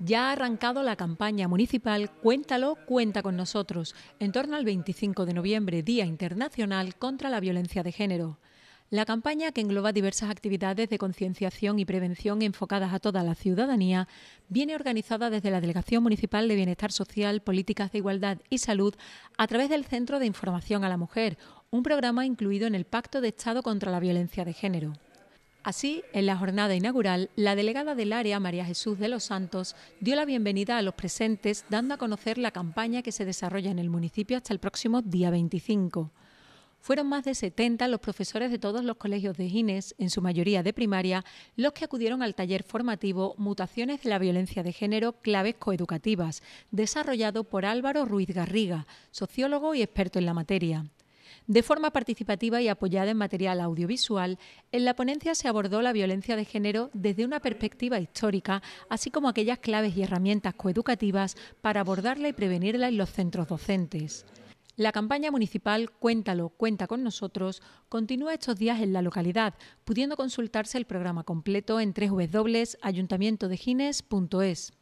Ya ha arrancado la campaña municipal Cuéntalo, cuenta con nosotros, en torno al 25 de noviembre, Día Internacional contra la Violencia de Género. La campaña, que engloba diversas actividades de concienciación y prevención enfocadas a toda la ciudadanía, viene organizada desde la Delegación Municipal de Bienestar Social, Políticas de Igualdad y Salud a través del Centro de Información a la Mujer, un programa incluido en el Pacto de Estado contra la Violencia de Género. Así, en la jornada inaugural, la delegada del área, María Jesús de los Santos, dio la bienvenida a los presentes, dando a conocer la campaña que se desarrolla en el municipio hasta el próximo día 25. Fueron más de 70 los profesores de todos los colegios de Gines, en su mayoría de primaria, los que acudieron al taller formativo Mutaciones de la violencia de género, claves coeducativas, desarrollado por Álvaro Ruiz Garriga, sociólogo y experto en la materia. De forma participativa y apoyada en material audiovisual, en la ponencia se abordó la violencia de género desde una perspectiva histórica, así como aquellas claves y herramientas coeducativas para abordarla y prevenirla en los centros docentes. La campaña municipal Cuéntalo, cuenta con nosotros continúa estos días en la localidad, pudiendo consultarse el programa completo en www.ayuntamientodegines.es.